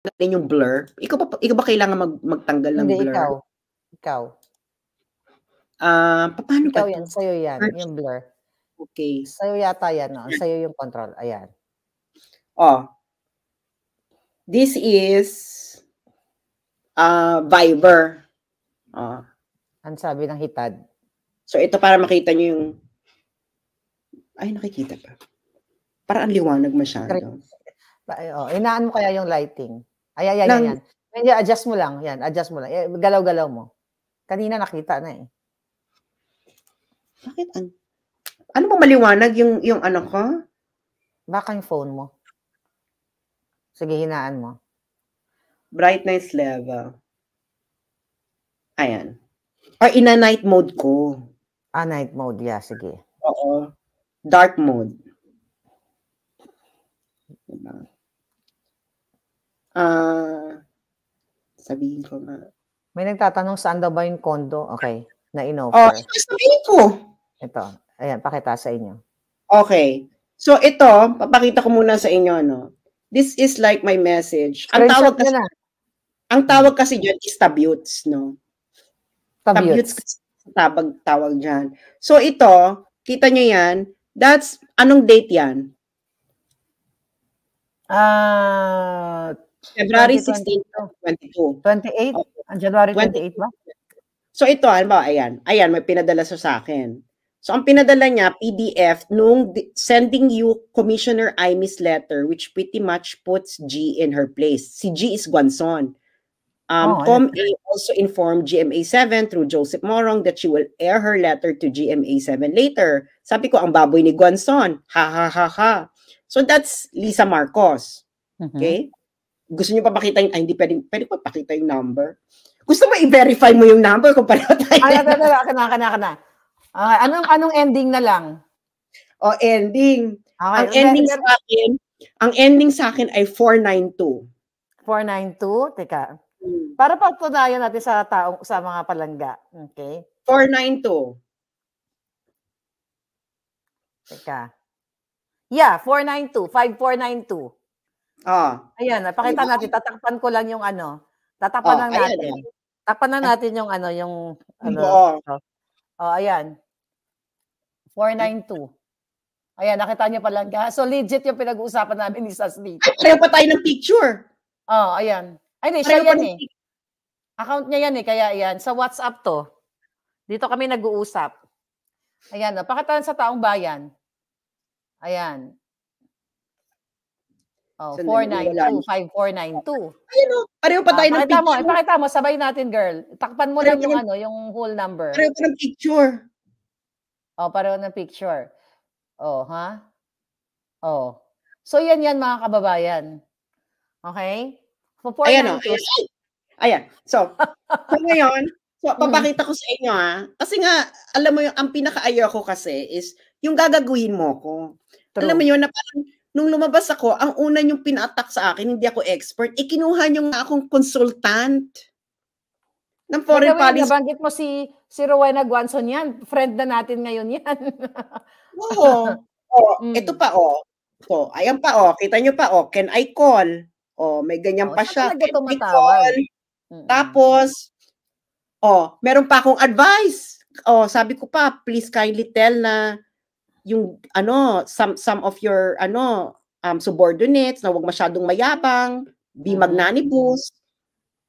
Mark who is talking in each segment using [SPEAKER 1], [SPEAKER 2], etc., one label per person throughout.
[SPEAKER 1] tanggalin yung blur? Ikaw pa, ikaw ba kailangan mag, magtanggal ng Hindi, blur? ikaw. Ikaw. Ah, uh, paano ikaw pa? yan, sa'yo yan, yung blur. Okay. Sa'yo yata yan, no? Oh. Sa'yo yung control. Ayan. Oh. This is uh, Viber. Oh. Ang sabi ng hitad. So, ito para makita nyo yung... Ay, nakikita pa. Para ang liwanag masyado.
[SPEAKER 2] Oh, inaan mo kaya yung lighting. Ay, ay, ay, ng, yan. Medyo adjust mo lang. Yan, adjust mo lang. Eh, galaw-galaw mo. Kanina nakita
[SPEAKER 1] na eh. Bakit? Ang, ano ba maliwanag yung, yung ano ko? Baka yung phone mo. Sige, hinaan mo. Brightness level. Ayan. Or in a night mode ko. A ah, night mode. Yeah, sige. Oo. Dark mode. Diba? Ah, sabihin ko na.
[SPEAKER 2] May nagtatanong saan daw ba yung condo? Okay, na inoffer. Oh, ito, sabihin ko. Ito.
[SPEAKER 1] Ayan, pakita sa inyo. Okay. So ito, papakita ko muna sa inyo, no? This is like my message. Ang tawag kasi, na. ang tawag kasi dyan is tabutes, no? Tabutes. tabutes tabag tawag diyan. So ito, kita nyo yan, that's, anong date yan?
[SPEAKER 2] Ah, uh, February 16,
[SPEAKER 1] 22. 28? January 28 ba? So ito, ano ba, ayan, ayan, may pinadala sa akin. So ang pinadala niya, PDF, nung sending you Commissioner Imis letter, which pretty much puts G in her place. Si G is Guanzon. Um, oh, ComA also informed GMA7 through Joseph Morong that she will air her letter to GMA7 later. Sabi ko, ang baboy ni Guanzon. Ha, ha, ha, ha. So that's Lisa Marcos. Mm-hmm. Okay? Mm-hmm gusto niyo pa pakita yung, ay, hindi pwedeng, pwede ko pakita yung number? Gusto mo i-verify mo yung number kung pareho tayo?
[SPEAKER 2] Ay, na, na, na, na, na, na. Uh, anong, anong ending na lang? O, oh, ending.
[SPEAKER 1] Okay, ang ending sa akin, ang ending sa akin ay 492.
[SPEAKER 2] 492? Teka. Hmm. Para patunayan natin sa taong sa mga palangga. Okay. 492. Teka. Yeah, 492. 5492. Ah. Ayan, napakita ah, natin. Tatakpan ko lang yung ano. Tatapan ah, oh, lang natin. Ayan, na natin yung ano, yung ano. Oo. Oh, ayan. 492. Ayan, nakita niyo pa lang. So legit yung pinag-uusapan namin ni Sas dito. Pareho pa tayo ng picture. Oh, ayan. Ay, di, siya yan eh. Picture. Account niya yan eh, kaya ayan. Sa WhatsApp to. Dito kami nag-uusap. Ayan, napakatalan oh, sa taong bayan. Ayan. Oh, so, 492, 5492. Ayun oh, pareho pa tayo ah, ng picture. Mo, ipakita mo, sabay natin, girl. Takpan mo pareho lang yung ng, ano, yung whole number. Pareho pa ng picture. Oh, pareho ng picture. Oh, ha? Oh. So, yan yan, mga kababayan. Okay? For 492. Ayan, oh.
[SPEAKER 1] Ayan. So, so ngayon, so, hmm. papakita ko sa inyo, ha? Ah. Kasi nga, alam mo yung, ang pinaka ko kasi is, yung gagaguhin mo ko. True. Alam mo yun, na parang, nung lumabas ako, ang una niyong pinatak sa akin, hindi ako expert, ikinuha eh, niyo nga akong consultant ng foreign By policy. Nabanggit
[SPEAKER 2] mo si, si Rowena Guanson yan. Friend na natin ngayon yan.
[SPEAKER 1] Oo. Oh, mm. Ito pa, oh. So, ayan pa, oh. Kita nyo pa, oh. Can I call? Oh, may ganyan oh, pa siya. Can I call? Mm-hmm. Tapos, oh, meron pa akong advice. Oh, sabi ko pa, please kindly tell na yung ano some some of your ano um subordinates na wag masyadong mayabang, be mm-hmm. magnanimous.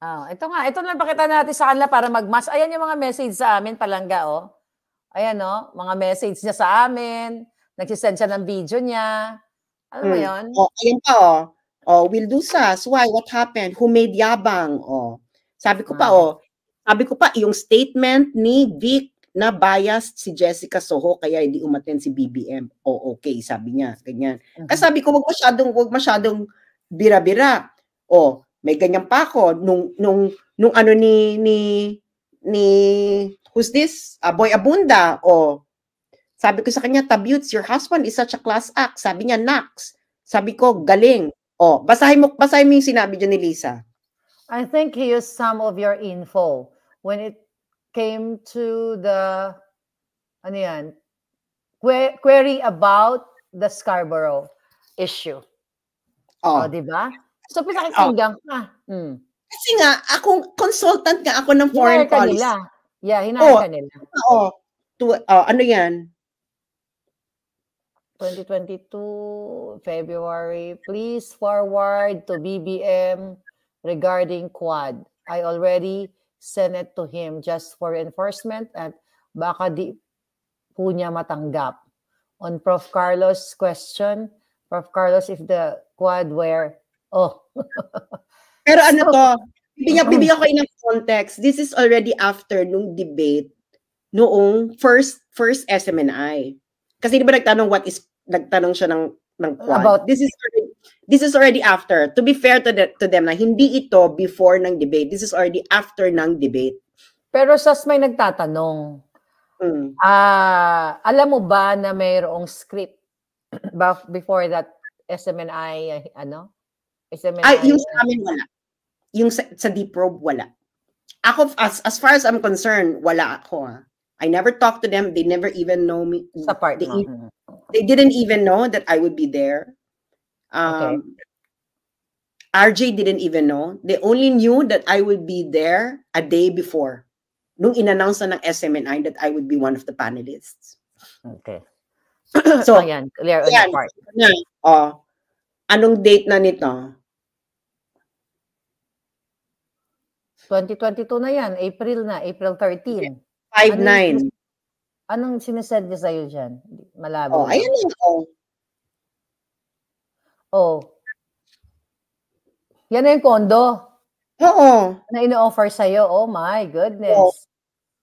[SPEAKER 2] Ah, oh, ito nga, ito na pakita natin sa kanila para mag-match. Ayan yung mga message sa amin palangga oh. Ayan oh, mga message niya sa amin, nagsisend siya ng
[SPEAKER 1] video niya. Alam mo hmm. 'yon? Oh, ayan pa oh. Oh, will do sas. Why? What happened? Who made yabang? Oh. Sabi ko ah. pa oh, sabi ko pa, yung statement ni Vic na biased si Jessica Soho kaya hindi umaten si BBM. O oh, okay, sabi niya, ganyan. Mm-hmm. Kasi sabi ko wag masyadong wag masyadong bira-bira. O oh, may ganyan pa ako nung nung nung ano ni ni ni who's this? Uh, Boy Abunda. O oh, sabi ko sa kanya, Tabutes, your husband is such a class act. Sabi niya, Nax. Sabi ko, galing. O, oh, basahin mo, basahin mo yung sinabi dyan ni Lisa.
[SPEAKER 2] I think he used some of your info when it came to the ano yan, que- query about the Scarborough issue. Oh. O, oh, di ba? So, pinakikinggan oh. ka. Mm.
[SPEAKER 1] Kasi nga, akong consultant nga ako ng foreign hinahar policy. Nila.
[SPEAKER 2] Yeah, hinahar oh. nila.
[SPEAKER 1] Oo. Oh. To, oh, ano yan?
[SPEAKER 2] 2022, February, please forward to BBM regarding Quad. I already send it to him just for enforcement at baka di po niya matanggap. On Prof. Carlos'
[SPEAKER 1] question, Prof. Carlos, if the quad were, oh. Pero ano so, to, bibigyan, mm-hmm. bibigyan ko ng context. This is already after nung debate noong first first SMNI. Kasi di ba nagtanong what is, nagtanong siya ng, ng quad? About, this is already, this is already after. To be fair to, the, to them na hindi ito before ng debate. This is already after ng debate. Pero sas may
[SPEAKER 2] nagtatanong. Mm. Uh, alam mo ba na mayroong script before that SMNI ano? SMNI. Ay, yung sa amin wala.
[SPEAKER 1] Yung sa, sa deep probe wala. Ako as as far as I'm concerned, wala ako. Ha? Ah. I never talked to them. They never even know me. Sa part they, e-, they didn't even know that I would be there. Um, okay. RJ didn't even know. They only knew that I would be there a day before. Nung inannounce na ng SMNI that I would be one of the panelists. Okay. so, ayan. Clear on ayan, part. Na, oh, anong date na nito?
[SPEAKER 2] 2022 na yan. April na. April 13. 5-9. Anong, anong sinasaid niya sa'yo dyan? Malabo. Oh, ayan lang. Oh. Oh. Yan na yung kondo. Oo. Na ino-offer sa'yo. Oh my goodness.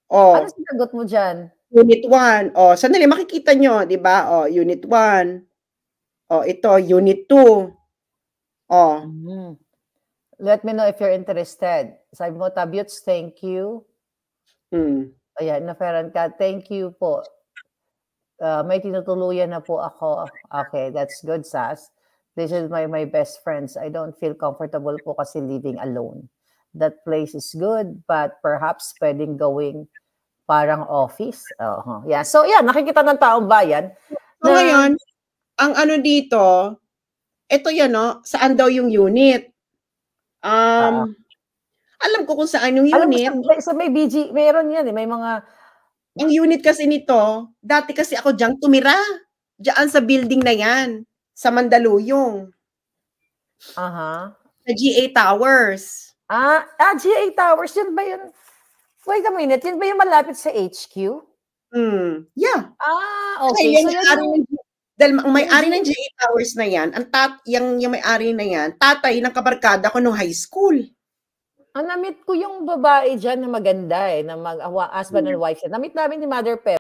[SPEAKER 1] Oh. oh. Ano sinagot mo dyan? Unit 1. Oh, sandali, makikita nyo, di ba? Oh, unit 1. Oh, ito, unit 2. Oh. Mm-hmm.
[SPEAKER 2] Let me know if you're interested. Sabi mo, Tabuts, thank you. Mm. Ayan, naferan ka. Thank you po. Uh, may tinutuluyan na po ako. Okay, that's good, Sas this is my, my best friends, I don't feel comfortable po kasi living alone. That place is good, but perhaps pwedeng going parang office. Uh-huh.
[SPEAKER 1] Yeah. So, yeah, nakikita ng taong bayan. So, na, ngayon, ang ano dito, ito yan, no? Saan daw yung unit? Um, uh Alam ko kung saan yung unit. Alam ko, sa, sa may BG, meron yan eh. May mga... Ang unit kasi nito, dati kasi ako diyang tumira. Diyan sa building na yan sa Mandaluyong. Aha. Uh-huh. Sa GA Towers. Ah, ah, GA Towers, yun ba yun? Wait a minute, yun ba yung malapit sa HQ? Hmm, yeah.
[SPEAKER 2] Ah, okay. Kaya so, yun, yun,
[SPEAKER 1] dahil may-ari ng mm-hmm. GA Towers na yan, ang tat, yung, yung may-ari na yan, tatay ng kabarkada ko nung high school. Ang ah, namit ko yung babae dyan na maganda eh, na mag-husband hmm. and mm.
[SPEAKER 2] wife siya. Namit namin ni Mother Pep.